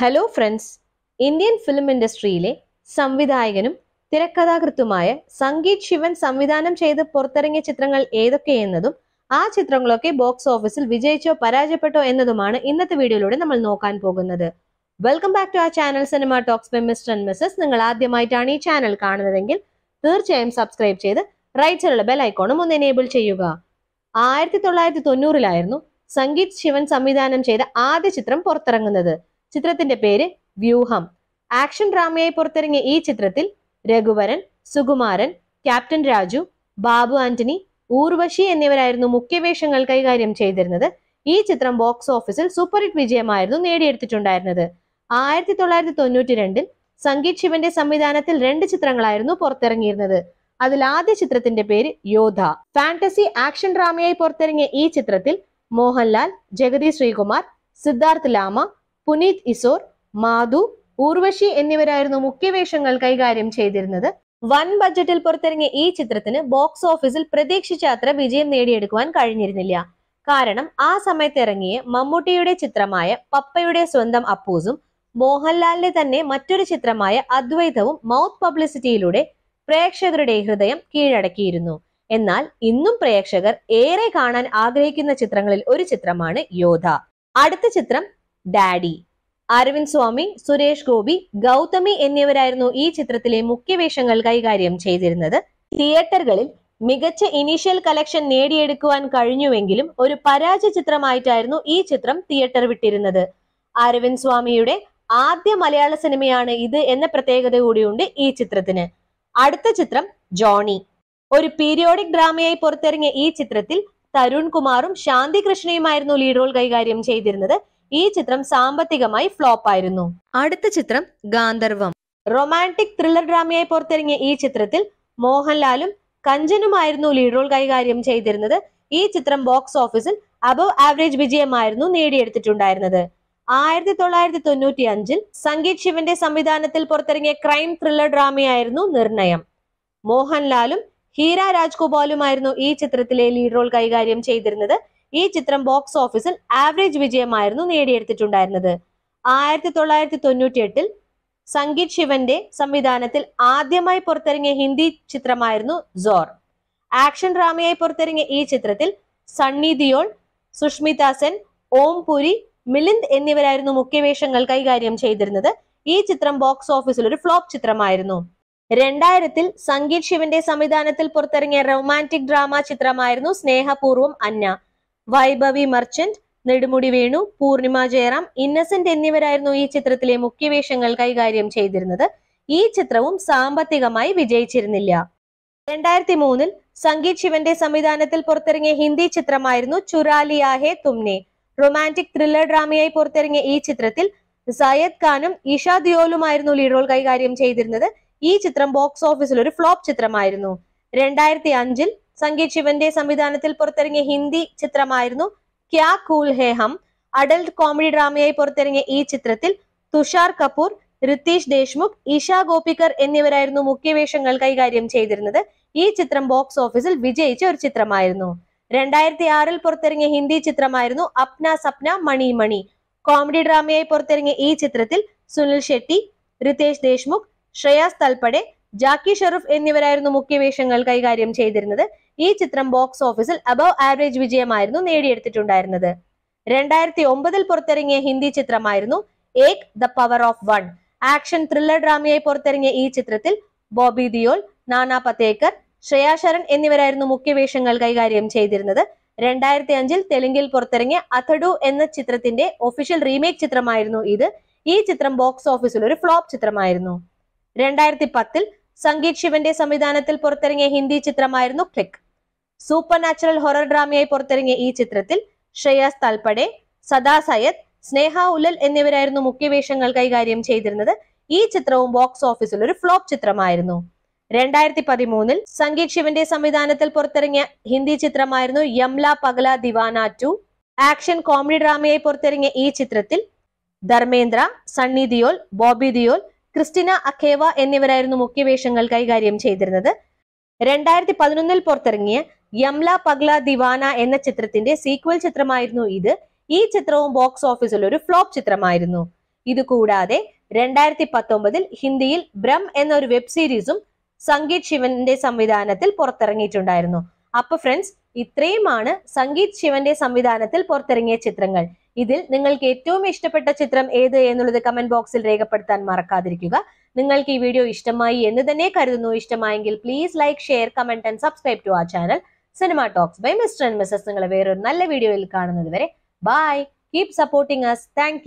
hello friends Indian film ഇൻഡസ്ട്രിയിലെ സംവിധായകനും തിരക്കഥാകൃത്തുമായ സംഗീത് ശിവൻ സംവിധാനം ചെയ്ത് പുറത്തിറങ്ങിയ ചിത്രങ്ങൾ ഏതൊക്കെയെന്നതും ആ ചിത്രങ്ങളൊക്കെ ബോക്സ് ഓഫീസിൽ വിജയിച്ചോ പരാജയപ്പെട്ടോ എന്നതുമാണ് ഇന്നത്തെ വീഡിയോയിലൂടെ നമ്മൾ നോക്കാൻ പോകുന്നത് വെൽക്കം ബാക്ക് ടു ആ channel cinema talks by Mr and Mrs നിങ്ങൾ ആദ്യമായിട്ടാണ് ഈ ചാനൽ കാണുന്നതെങ്കിൽ തീർച്ചയായും സബ്സ്ക്രൈബ് ചെയ്ത് റൈറ്റ് സൈഡിലുള്ള ബെൽ ഐക്കോണും ഒന്ന് എനേബിൾ ചെയ്യുക ആയിരത്തി തൊള്ളായിരത്തി തൊണ്ണൂറിലായിരുന്നു സംഗീത് ശിവൻ സംവിധാനം ചെയ്ത ആദ്യ ചിത്രം പുറത്തിറങ്ങുന്നത് ചിത്രത്തിന്റെ പേര് വ്യൂഹം ആക്ഷൻ ഡ്രാമയായി പുറത്തിറങ്ങിയ ഈ ചിത്രത്തിൽ രഘുവരൻ സുകുമാരൻ ക്യാപ്റ്റൻ രാജു ബാബു ആന്റണി ഊർവശി എന്നിവരായിരുന്നു മുഖ്യവേഷങ്ങൾ കൈകാര്യം ചെയ്തിരുന്നത് ഈ ചിത്രം ബോക്സ് ഓഫീസിൽ സൂപ്പർ ഹിറ്റ് വിജയമായിരുന്നു നേടിയെടുത്തിട്ടുണ്ടായിരുന്നത് ആയിരത്തി തൊള്ളായിരത്തി തൊണ്ണൂറ്റി രണ്ടിൽ സംഗീത് ശിവന്റെ സംവിധാനത്തിൽ രണ്ട് ചിത്രങ്ങളായിരുന്നു പുറത്തിറങ്ങിയിരുന്നത് അതിൽ ആദ്യ ചിത്രത്തിന്റെ പേര് യോധ ഫാന്റസി ആക്ഷൻ ഡ്രാമയായി പുറത്തിറങ്ങിയ ഈ ചിത്രത്തിൽ മോഹൻലാൽ ജഗതി ശ്രീകുമാർ സിദ്ധാർത്ഥ് ലാമ പുനീത് ഇസോർ മാധു ഊർവശി എന്നിവരായിരുന്നു മുഖ്യവേഷങ്ങൾ കൈകാര്യം ചെയ്തിരുന്നത് വൻ ബജറ്റിൽ പുറത്തിറങ്ങിയ ഈ ചിത്രത്തിന് ബോക്സ് ഓഫീസിൽ പ്രതീക്ഷിച്ച അത്ര വിജയം നേടിയെടുക്കുവാൻ കഴിഞ്ഞിരുന്നില്ല കാരണം ആ സമയത്തിറങ്ങിയ മമ്മൂട്ടിയുടെ ചിത്രമായ പപ്പയുടെ സ്വന്തം അപ്പൂസും മോഹൻലാലിന്റെ തന്നെ മറ്റൊരു ചിത്രമായ അദ്വൈതവും മൗത്ത് പബ്ലിസിറ്റിയിലൂടെ പ്രേക്ഷകരുടെ ഹൃദയം കീഴടക്കിയിരുന്നു എന്നാൽ ഇന്നും പ്രേക്ഷകർ ഏറെ കാണാൻ ആഗ്രഹിക്കുന്ന ചിത്രങ്ങളിൽ ഒരു ചിത്രമാണ് യോധ അടുത്ത ചിത്രം ഡാഡി അരവിന്ദ് സ്വാമി സുരേഷ് ഗോപി ഗൗതമി എന്നിവരായിരുന്നു ഈ ചിത്രത്തിലെ മുഖ്യവേഷങ്ങൾ കൈകാര്യം ചെയ്തിരുന്നത് തിയേറ്ററുകളിൽ മികച്ച ഇനീഷ്യൽ കളക്ഷൻ നേടിയെടുക്കുവാൻ കഴിഞ്ഞുവെങ്കിലും ഒരു പരാജയ ചിത്രമായിട്ടായിരുന്നു ഈ ചിത്രം തിയേറ്റർ വിട്ടിരുന്നത് അരവിന്ദ് സ്വാമിയുടെ ആദ്യ മലയാള സിനിമയാണ് ഇത് എന്ന പ്രത്യേകത കൂടിയുണ്ട് ഈ ചിത്രത്തിന് അടുത്ത ചിത്രം ജോണി ഒരു പീരിയോഡിക് ഡ്രാമയായി പുറത്തിറങ്ങിയ ഈ ചിത്രത്തിൽ തരുൺ കുമാറും ശാന്തി കൃഷ്ണയുമായിരുന്നു ലീഡ് റോൾ കൈകാര്യം ചെയ്തിരുന്നത് ഈ ചിത്രം സാമ്പത്തികമായി ഫ്ലോപ്പ് ആയിരുന്നു അടുത്ത ചിത്രം ഗാന്ധർവം റൊമാൻറ്റിക് ത്രില്ലർ ഡ്രാമയായി പുറത്തിറങ്ങിയ ഈ ചിത്രത്തിൽ മോഹൻലാലും കഞ്ചനുമായിരുന്നു ലീഡ് റോൾ കൈകാര്യം ചെയ്തിരുന്നത് ഈ ചിത്രം ബോക്സ് ഓഫീസിൽ അബവ് ആവറേജ് വിജയമായിരുന്നു നേടിയെടുത്തിട്ടുണ്ടായിരുന്നത് ആയിരത്തി തൊള്ളായിരത്തി തൊണ്ണൂറ്റി അഞ്ചിൽ സംഗീത് ശിവന്റെ സംവിധാനത്തിൽ പുറത്തിറങ്ങിയ ക്രൈം ത്രില്ലർ ഡ്രാമയായിരുന്നു നിർണയം മോഹൻലാലും ഹീര രാജ്ഗോപാലുമായിരുന്നു ഈ ചിത്രത്തിലെ ലീഡ് റോൾ കൈകാര്യം ചെയ്തിരുന്നത് ഈ ചിത്രം ബോക്സ് ഓഫീസിൽ ആവറേജ് വിജയമായിരുന്നു നേടിയെടുത്തിട്ടുണ്ടായിരുന്നത് ആയിരത്തി തൊള്ളായിരത്തി തൊണ്ണൂറ്റി എട്ടിൽ സംഗീത് ശിവന്റെ സംവിധാനത്തിൽ ആദ്യമായി പുറത്തിറങ്ങിയ ഹിന്ദി ചിത്രമായിരുന്നു സോർ ആക്ഷൻ ഡ്രാമയായി പുറത്തിറങ്ങിയ ഈ ചിത്രത്തിൽ സണ്ണി ദിയോൾ സുഷ്മിത സെൻ ഓം പുരി മിലിന്ദ് എന്നിവരായിരുന്നു മുഖ്യവേഷങ്ങൾ കൈകാര്യം ചെയ്തിരുന്നത് ഈ ചിത്രം ബോക്സ് ഓഫീസിൽ ഒരു ഫ്ലോപ്പ് ചിത്രമായിരുന്നു രണ്ടായിരത്തിൽ സംഗീത് ശിവന്റെ സംവിധാനത്തിൽ പുറത്തിറങ്ങിയ റൊമാന്റിക് ഡ്രാമ ചിത്രമായിരുന്നു സ്നേഹപൂർവ്വം അന്ന വൈഭവി മർച്ചന്റ് നെടുമുടി വേണു പൂർണിമ ജയറാം ഇന്നസെന്റ് എന്നിവരായിരുന്നു ഈ ചിത്രത്തിലെ മുഖ്യവേഷങ്ങൾ കൈകാര്യം ചെയ്തിരുന്നത് ഈ ചിത്രവും സാമ്പത്തികമായി വിജയിച്ചിരുന്നില്ല രണ്ടായിരത്തി മൂന്നിൽ സംഗീത് ശിവന്റെ സംവിധാനത്തിൽ പുറത്തിറങ്ങിയ ഹിന്ദി ചിത്രമായിരുന്നു ചുരാലിയാഹെ തുംനെ റൊമാൻറ്റിക് ത്രില്ലർ ഡ്രാമയായി പുറത്തിറങ്ങിയ ഈ ചിത്രത്തിൽ സയദ് ഖാനും ഇഷ ദിയോലുമായിരുന്നു ലീഡ് റോൾ കൈകാര്യം ചെയ്തിരുന്നത് ഈ ചിത്രം ബോക്സ് ഓഫീസിൽ ഒരു ഫ്ലോപ്പ് ചിത്രമായിരുന്നു രണ്ടായിരത്തി അഞ്ചിൽ സംഗീത് ശിവന്റെ സംവിധാനത്തിൽ പുറത്തിറങ്ങിയ ഹിന്ദി ചിത്രമായിരുന്നു ക്യാ കൂൽ ഹേ ഹം അഡൽട്ട് കോമഡി ഡ്രാമയായി പുറത്തിറങ്ങിയ ഈ ചിത്രത്തിൽ തുഷാർ കപൂർ ഋതീഷ് ദേശ്മുഖ് ഇഷ ഗോപികർ എന്നിവരായിരുന്നു മുഖ്യവേഷങ്ങൾ കൈകാര്യം ചെയ്തിരുന്നത് ഈ ചിത്രം ബോക്സ് ഓഫീസിൽ വിജയിച്ച ഒരു ചിത്രമായിരുന്നു രണ്ടായിരത്തി ആറിൽ പുറത്തിറങ്ങിയ ഹിന്ദി ചിത്രമായിരുന്നു അപ്ന സപ്ന മണി മണി കോമഡി ഡ്രാമയായി പുറത്തിറങ്ങിയ ഈ ചിത്രത്തിൽ സുനിൽ ഷെട്ടി റിതേഷ് ദേശ്മുഖ് ശ്രേയാസ് തൽപ്പടെ ജാക്കി ഷെറഫ് എന്നിവരായിരുന്നു മുഖ്യവേഷങ്ങൾ കൈകാര്യം ചെയ്തിരുന്നത് ഈ ചിത്രം ബോക്സ് ഓഫീസിൽ അബവ് ആവറേജ് വിജയമായിരുന്നു നേടിയെടുത്തിട്ടുണ്ടായിരുന്നത് രണ്ടായിരത്തി ഒമ്പതിൽ പുറത്തിറങ്ങിയ ഹിന്ദി ചിത്രമായിരുന്നു Ek the power of one action thriller ഡ്രാമയായി പുറത്തിറങ്ങിയ ഈ ചിത്രത്തിൽ ബോബി ദിയോൾ നാനാ പത്തേക്കർ ശ്രേയാ ശരൺ എന്നിവരായിരുന്നു മുഖ്യവേഷങ്ങൾ കൈകാര്യം ചെയ്തിരുന്നത് രണ്ടായിരത്തി അഞ്ചിൽ തെലുങ്കിൽ പുറത്തിറങ്ങിയ അഥഡു എന്ന ചിത്രത്തിന്റെ ഒഫീഷ്യൽ റീമേക്ക് ചിത്രമായിരുന്നു ഇത് ഈ ചിത്രം ബോക്സ് ഓഫീസിൽ ഒരു ഫ്ലോപ്പ് ചിത്രമായിരുന്നു രണ്ടായിരത്തി പത്തിൽ സംഗീത് ശിവന്റെ സംവിധാനത്തിൽ പുറത്തിറങ്ങിയ ഹിന്ദി ചിത്രമായിരുന്നു ക്ലിക്ക് സൂപ്പർ നാച്ചുറൽ ഹൊറർ ഡ്രാമയായി പുറത്തിറങ്ങിയ ഈ ചിത്രത്തിൽ ശ്രേയസ് താൽപടെ സദാ സയദ് സ്നേഹ ഉലൽ എന്നിവരായിരുന്നു മുഖ്യവേഷങ്ങൾ കൈകാര്യം ചെയ്തിരുന്നത് ഈ ചിത്രവും ബോക്സ് ഓഫീസിൽ ഒരു ഫ്ലോപ്പ് ചിത്രമായിരുന്നു രണ്ടായിരത്തി പതിമൂന്നിൽ സംഗീത് ശിവന്റെ സംവിധാനത്തിൽ പുറത്തിറങ്ങിയ ഹിന്ദി ചിത്രമായിരുന്നു Yamla Pagla Deewana two action comedy ഡ്രാമയായി പുറത്തിറങ്ങിയ ഈ ചിത്രത്തിൽ ധർമ്മേന്ദ്ര സണ്ണി ദിയോൽ ബോബി ദിയോൽ ക്രിസ്റ്റിന അഖേവ എന്നിവരായിരുന്നു മുഖ്യവേഷങ്ങൾ കൈകാര്യം ചെയ്തിരുന്നത് രണ്ടായിരത്തി പതിനൊന്നിൽ പുറത്തിറങ്ങിയ യംല പഗ്ല ദിവാന എന്ന ചിത്രത്തിന്റെ സീക്വൽ ചിത്രമായിരുന്നു ഇത് ഈ ചിത്രവും ബോക്സ് ഓഫീസിൽ ഒരു ഫ്ലോപ്പ് ചിത്രമായിരുന്നു ഇത് കൂടാതെ രണ്ടായിരത്തി പത്തൊമ്പതിൽ ഹിന്ദിയിൽ ബ്രം എന്ന ഒരു വെബ് സീരീസും സംഗീത് ശിവന്റെ സംവിധാനത്തിൽ പുറത്തിറങ്ങിയിട്ടുണ്ടായിരുന്നു അപ്പൊ ഫ്രണ്ട്സ് ഇത്രയുമാണ് സംഗീത് ശിവന്റെ സംവിധാനത്തിൽ പുറത്തിറങ്ങിയ ചിത്രങ്ങൾ ഇതിൽ നിങ്ങൾക്ക് ഏറ്റവും ഇഷ്ടപ്പെട്ട ചിത്രം ഏത് എന്നുള്ളത് കമന്റ് ബോക്സിൽ രേഖപ്പെടുത്താൻ മറക്കാതിരിക്കുക നിങ്ങൾക്ക് ഈ വീഡിയോ ഇഷ്ടമായി എന്ന് തന്നെ കരുതുന്നു ഇഷ്ടമായെങ്കിൽ please like share comment and subscribe to ആ channel cinema talks by Mr and Mrs നിങ്ങളെ വേറൊരു നല്ല വീഡിയോയിൽ കാണുന്നത് വരെ bye keep supporting us thank